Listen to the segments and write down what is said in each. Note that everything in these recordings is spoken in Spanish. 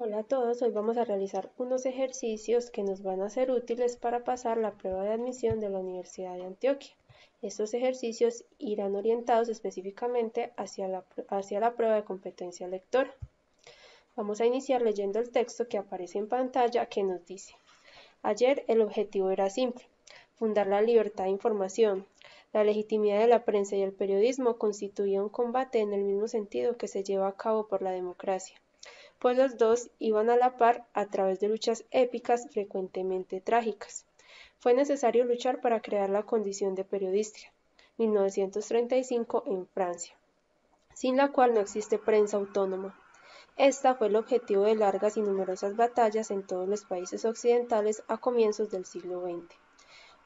Hola a todos, hoy vamos a realizar unos ejercicios que nos van a ser útiles para pasar la prueba de admisión de la Universidad de Antioquia. Estos ejercicios irán orientados específicamente hacia la, prueba de competencia lectora. Vamos a iniciar leyendo el texto que aparece en pantalla que nos dice Ayer el objetivo era simple, fundar la libertad de información. La legitimidad de la prensa y el periodismo constituía un combate en el mismo sentido que se lleva a cabo por la democracia pues los dos iban a la par a través de luchas épicas frecuentemente trágicas. Fue necesario luchar para crear la condición de periodista, 1935 en Francia, sin la cual no existe prensa autónoma. Esta fue el objetivo de largas y numerosas batallas en todos los países occidentales a comienzos del siglo XX.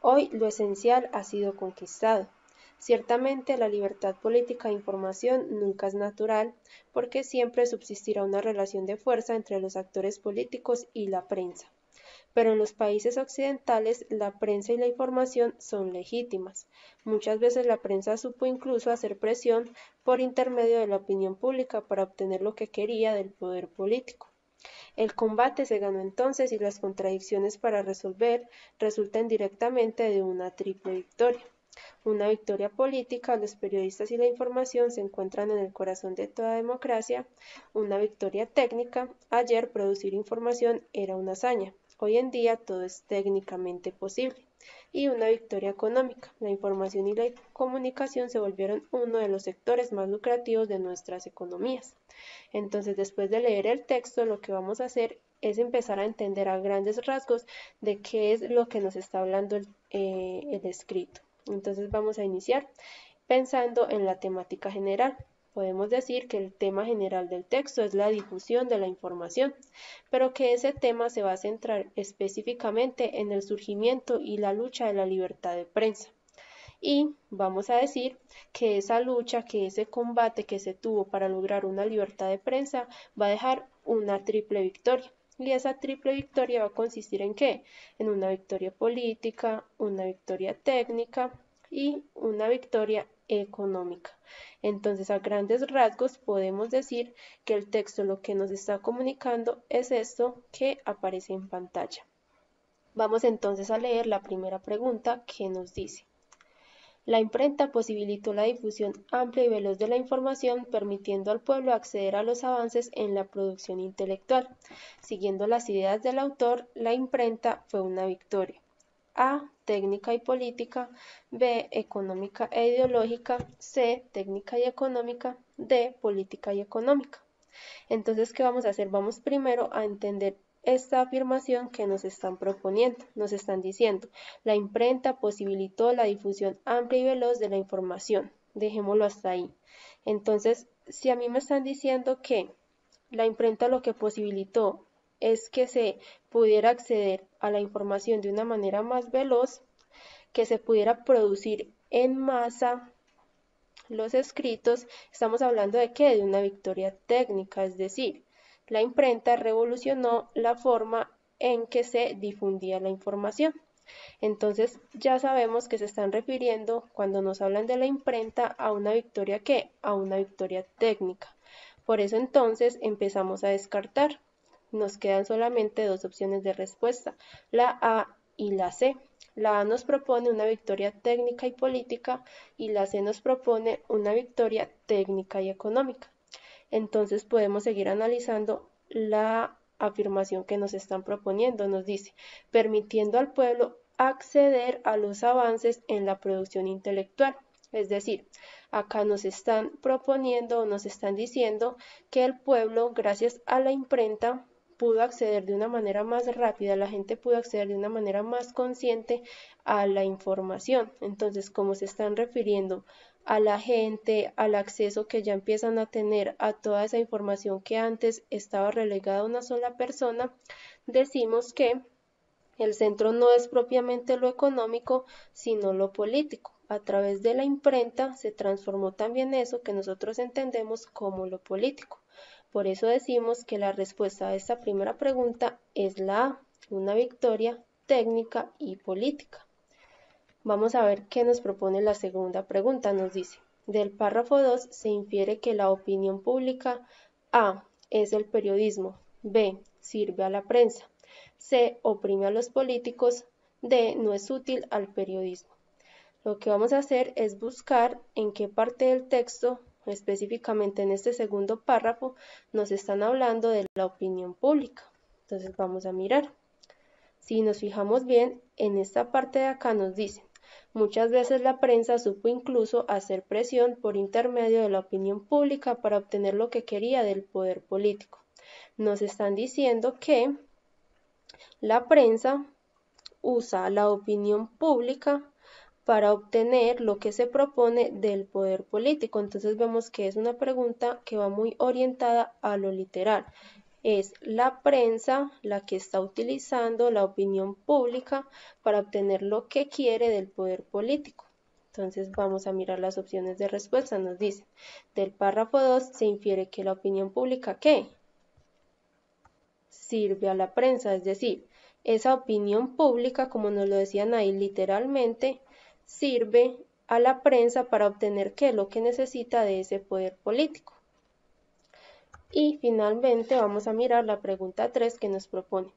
Hoy lo esencial ha sido conquistado, Ciertamente la libertad política de información nunca es natural, porque siempre subsistirá una relación de fuerza entre los actores políticos y la prensa. Pero en los países occidentales la prensa y la información son legítimas. Muchas veces la prensa supo incluso hacer presión por intermedio de la opinión pública para obtener lo que quería del poder político. El combate se ganó entonces y las contradicciones para resolver resultan directamente de una triple victoria. Una victoria política, los periodistas y la información se encuentran en el corazón de toda democracia. Una victoria técnica, ayer producir información era una hazaña. Hoy en día todo es técnicamente posible. Y una victoria económica. La información y la comunicación se volvieron uno de los sectores más lucrativos de nuestras economías. Entonces, después de leer el texto, lo que vamos a hacer es empezar a entender a grandes rasgos de qué es lo que nos está hablando el, eh, el escrito. Entonces vamos a iniciar pensando en la temática general. Podemos decir que el tema general del texto es la difusión de la información, pero que ese tema se va a centrar específicamente en el surgimiento y la lucha de la libertad de prensa. Y vamos a decir que esa lucha, que ese combate que se tuvo para lograr una libertad de prensa va a dejar una triple victoria. Y esa triple victoria va a consistir en qué? En una victoria política, una victoria técnica y una victoria económica. Entonces, a grandes rasgos podemos decir que el texto lo que nos está comunicando es esto que aparece en pantalla. Vamos entonces a leer la primera pregunta que nos dice. La imprenta posibilitó la difusión amplia y veloz de la información, permitiendo al pueblo acceder a los avances en la producción intelectual. Siguiendo las ideas del autor, la imprenta fue una victoria. A. Técnica y política. B. Económica e ideológica. C. Técnica y económica. D. Política y económica. Entonces, ¿qué vamos a hacer? Vamos primero a entender esta afirmación que nos están proponiendo. Nos están diciendo, la imprenta posibilitó la difusión amplia y veloz de la información. Dejémoslo hasta ahí. Entonces, si a mí me están diciendo que la imprenta lo que posibilitó es que se pudiera acceder a la información de una manera más veloz, que se pudiera producir en masa los escritos, estamos hablando de qué? De una victoria técnica, es decir, la imprenta revolucionó la forma en que se difundía la información. Entonces ya sabemos que se están refiriendo cuando nos hablan de la imprenta a una victoria que a una victoria técnica. Por eso entonces empezamos a descartar. Nos quedan solamente dos opciones de respuesta, la A y la C. La A nos propone una victoria técnica y política y la C nos propone una victoria técnica y económica. Entonces podemos seguir analizando la afirmación que nos están proponiendo. Nos dice, permitiendo al pueblo acceder a los avances en la producción intelectual. Es decir, acá nos están proponiendo, o nos están diciendo que el pueblo, gracias a la imprenta, pudo acceder de una manera más rápida, la gente pudo acceder de una manera más consciente a la información. Entonces, como se están refiriendo a la gente, al acceso que ya empiezan a tener a toda esa información que antes estaba relegada a una sola persona, decimos que el centro no es propiamente lo económico, sino lo político. A través de la imprenta se transformó también eso que nosotros entendemos como lo político. Por eso decimos que la respuesta a esta primera pregunta es la A, una victoria técnica y política. Vamos a ver qué nos propone la segunda pregunta. Nos dice, del párrafo 2 se infiere que la opinión pública A es el periodismo, B sirve a la prensa, C oprime a los políticos, D no es útil al periodismo. Lo que vamos a hacer es buscar en qué parte del texto específicamente en este segundo párrafo, nos están hablando de la opinión pública. Entonces vamos a mirar. Si nos fijamos bien, en esta parte de acá nos dicen, muchas veces la prensa supo incluso hacer presión por intermedio de la opinión pública para obtener lo que quería del poder político. Nos están diciendo que la prensa usa la opinión pública para obtener lo que se propone del poder político. Entonces vemos que es una pregunta que va muy orientada a lo literal. Es la prensa la que está utilizando la opinión pública para obtener lo que quiere del poder político. Entonces vamos a mirar las opciones de respuesta. Nos dice, del párrafo 2 se infiere que la opinión pública ¿qué? Sirve a la prensa, es decir, esa opinión pública, como nos lo decían ahí literalmente, sirve a la prensa para obtener qué es lo que necesita de ese poder político. Y finalmente vamos a mirar la pregunta 3 que nos propone.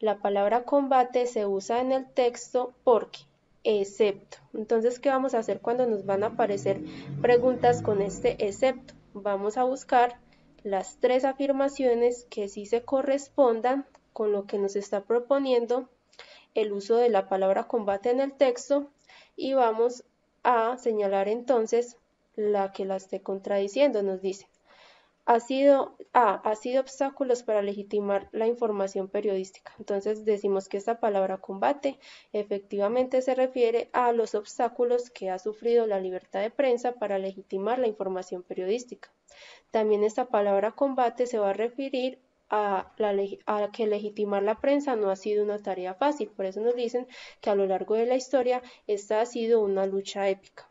La palabra combate se usa en el texto porque, excepto. Entonces, ¿qué vamos a hacer cuando nos van a aparecer preguntas con este excepto? Vamos a buscar las tres afirmaciones que sí se correspondan con lo que nos está proponiendo el uso de la palabra combate en el texto y vamos a señalar entonces la que la esté contradiciendo, nos dice. Ha sido, ah, ha sido obstáculos para legitimar la información periodística. Entonces decimos que esta palabra combate efectivamente se refiere a los obstáculos que ha sufrido la libertad de prensa para legitimar la información periodística. También esta palabra combate se va a referir a, que legitimar la prensa no ha sido una tarea fácil. Por eso nos dicen que a lo largo de la historia esta ha sido una lucha épica.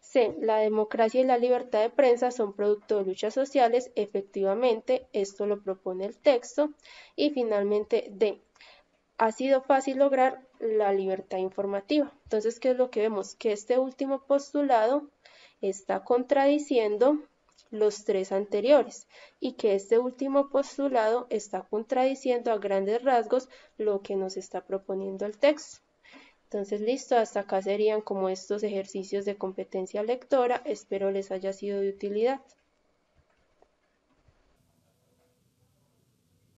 C. La democracia y la libertad de prensa son producto de luchas sociales. Efectivamente, esto lo propone el texto. Y finalmente, D. Ha sido fácil lograr la libertad informativa. Entonces, ¿qué es lo que vemos? Que este último postulado está contradiciendo los tres anteriores, y que este último postulado está contradiciendo a grandes rasgos lo que nos está proponiendo el texto. Entonces, listo, hasta acá serían como estos ejercicios de competencia lectora. Espero les haya sido de utilidad.